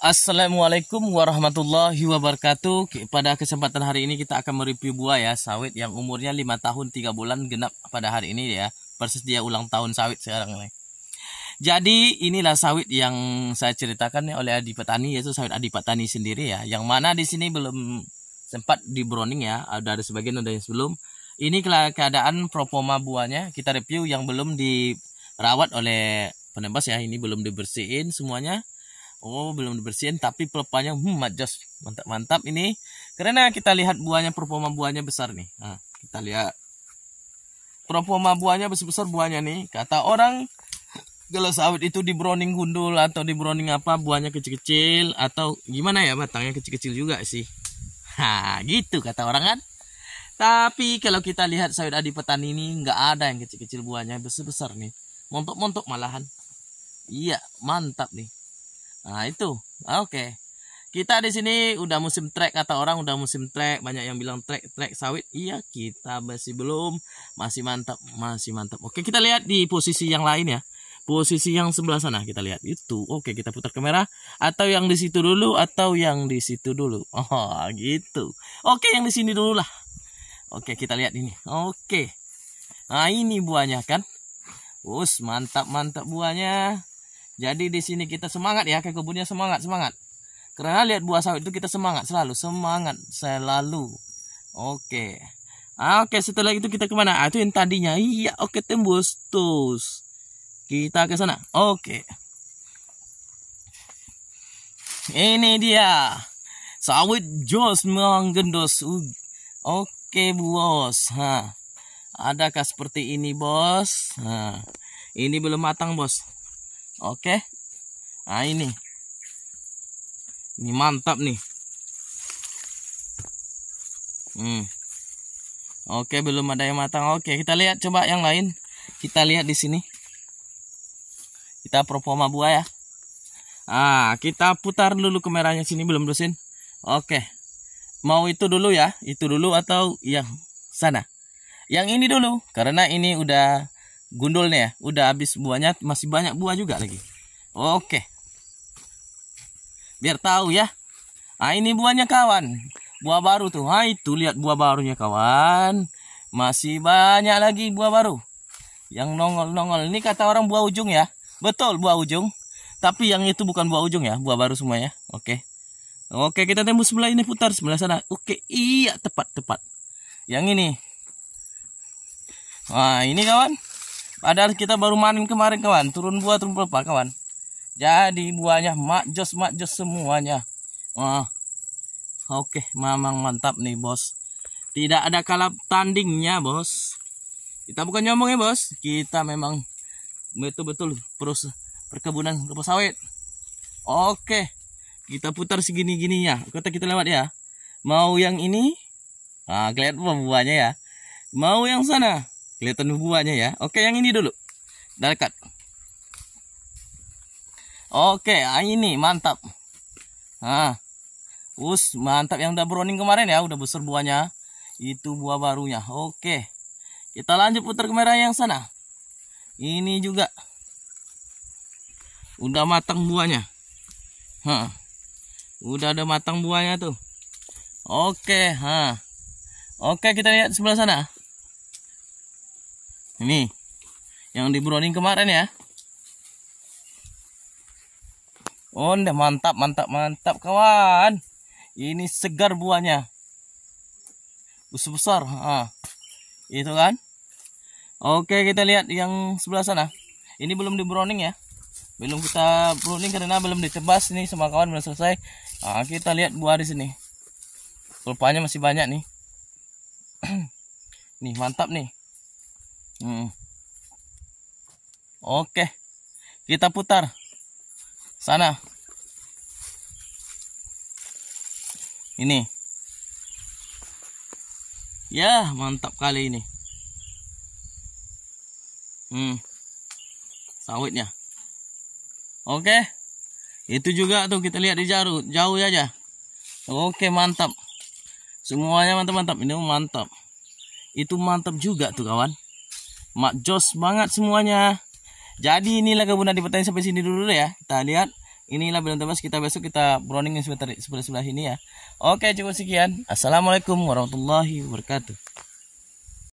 Assalamualaikum warahmatullahi wabarakatuh. Pada kesempatan hari ini kita akan mereview buah ya sawit yang umurnya 5 tahun 3 bulan genap pada hari ini ya. Persis dia ulang tahun sawit sekarang ini. Jadi inilah sawit yang saya ceritakan ya oleh Adi Petani yaitu sawit Adi Petani sendiri ya. Yang mana di sini belum sempat di browning ya. Ada ada sebagian udah yang sebelum. Ini keadaan propoma buahnya kita review yang belum dirawat oleh penebas ya. Ini belum dibersihin semuanya Oh, belum dibersihin tapi pelepahnya hmm majos. Mantap mantap ini. Karena ya, kita lihat buahnya performa buahnya besar nih. Nah, kita lihat. Performa buahnya besar-besar buahnya nih. Kata orang kalau sawit itu di browning gundul atau di browning apa buahnya kecil-kecil atau gimana ya batangnya kecil-kecil juga sih. Ha, gitu kata orang kan. Tapi kalau kita lihat sawit adi petani ini nggak ada yang kecil-kecil buahnya besar-besar nih. Montok-montok malahan. Iya, mantap nih. Nah, itu. Oke. Okay. Kita di sini udah musim trek kata orang udah musim trek, banyak yang bilang trek trek sawit. Iya, kita masih belum, masih mantap, masih mantap. Oke, kita lihat di posisi yang lain ya. Posisi yang sebelah sana kita lihat itu. Oke, kita putar kamera atau yang di situ dulu atau yang di situ dulu. Oh, gitu. Oke, yang di sini dulu lah. Oke, kita lihat ini. Oke. Nah, ini buahnya kan. Us, mantap-mantap buahnya. Jadi di sini kita semangat ya ke kebunnya semangat semangat. Karena lihat buah sawit itu kita semangat selalu semangat selalu. Oke. Ah, oke setelah itu kita kemana? Ah, itu yang tadinya. Iya oke tembus tus. Kita ke sana. Oke. Ini dia sawit jos menggendos. Oke bos. Ha. Adakah seperti ini bos? Ha. Ini belum matang bos Oke. Nah ini. Ini mantap nih. Hmm. Oke, belum ada yang matang. Oke, kita lihat coba yang lain. Kita lihat di sini. Kita performa buah ya. Ah, kita putar dulu ke sini belum dosin. Oke. Mau itu dulu ya, itu dulu atau yang sana? Yang ini dulu karena ini udah Gundul nih ya udah habis buahnya masih banyak buah juga lagi oke biar tahu ya ah ini buahnya kawan buah baru tuh ah itu lihat buah barunya kawan masih banyak lagi buah baru yang nongol-nongol ini kata orang buah ujung ya betul buah ujung tapi yang itu bukan buah ujung ya buah baru semua ya oke oke kita tembus sebelah ini putar sebelah sana oke iya tepat tepat yang ini Wah ini kawan Padahal kita baru maning kemarin kawan, turun buah turun pelapa kawan. Jadi buahnya mak jos semuanya. Wah. Oke, memang mantap nih bos. Tidak ada kalap tandingnya bos. Kita bukan nyomong ya bos, kita memang betul-betul perus perkebunan kelapa sawit. Oke, kita putar segini-gininya. Kita kita lewat ya. Mau yang ini? Ah, kelihatan buahnya ya. Mau yang sana? Kelihatan buahnya ya. Oke, yang ini dulu. Dekat. Oke, ini mantap. Ah, Us, mantap yang udah browning kemarin ya, udah besar buahnya. Itu buah barunya. Oke. Kita lanjut putar kamera yang sana. Ini juga. Udah matang buahnya. Hah. Udah ada matang buahnya tuh. Oke, ha. Oke, kita lihat sebelah sana ini yang di Browning kemarin ya oh udah mantap mantap mantap kawan ini segar buahnya besar besar ah. itu kan oke kita lihat yang sebelah sana ini belum di Browning ya belum kita browning karena belum ditebas nih sama kawan belum selesai nah, kita lihat buah di sini Rupanya masih banyak nih nih mantap nih Hmm. Oke. Kita putar. Sana. Ini. Ya, mantap kali ini. Hmm. Sawitnya. Oke. Itu juga tuh kita lihat di jauh. jauh aja. Ya, ya. Oke, mantap. Semuanya mantap-mantap. Ini mantap. Itu mantap juga tuh kawan. Mak jos banget semuanya. Jadi inilah kegunaan di petani sampai sini dulu ya. Kita lihat inilah belum tebas kita besok kita browning yang sebelah sebelah ini ya. Oke cukup sekian. Assalamualaikum warahmatullahi wabarakatuh.